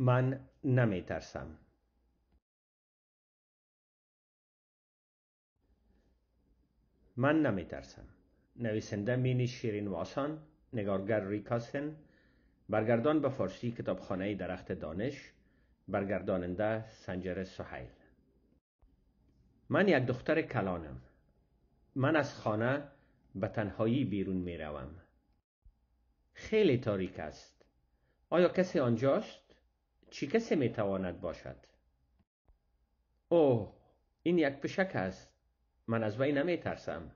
من نمی ترسم. من نمی ترسم. نویسنده مینی شیرین واسان، نگارگر ریکاسن، برگردان به فارسی کتابخانه درخت دانش، برگرداننده سنجر سحیل. من یک دختر کلانم. من از خانه به تنهایی بیرون می روم. خیلی تاریک است. آیا کسی آنجاست؟ چی کسی می تواند باشد اوه این یک پشک است من از وی نمی ترسم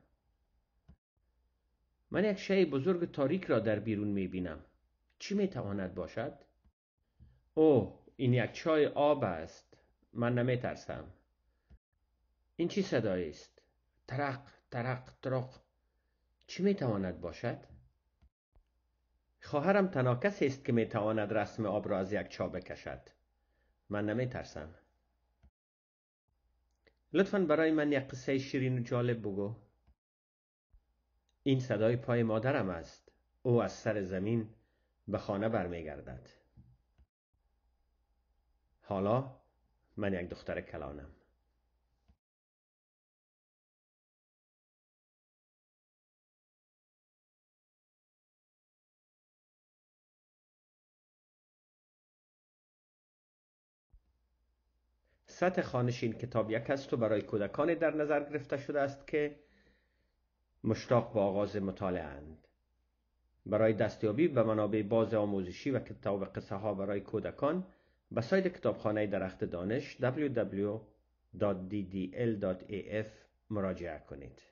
من یک شی بزرگ تاریک را در بیرون می بینم چی می تواند باشد اوه این یک چای آب است من نمی ترسم این چی صدایی است ترق ترق ترق چی می تواند باشد خواهرم تنها کسی است که میتواند رسم آب را از یک چا بکشد من ترسم لطفا برای من یک قصه شیرین و جالب بگو این صدای پای مادرم است او از سر زمین به خانه برمیگردد حالا من یک دختر کلانم سطح خانش این کتاب یک است و برای کودکان در نظر گرفته شده است که مشتاق به آغاز مطالعه اند برای دستیابی به منابع باز آموزشی و کتاب قصه ها برای کودکان به سایت کتابخانه درخت دانش www.ddl.af مراجعه کنید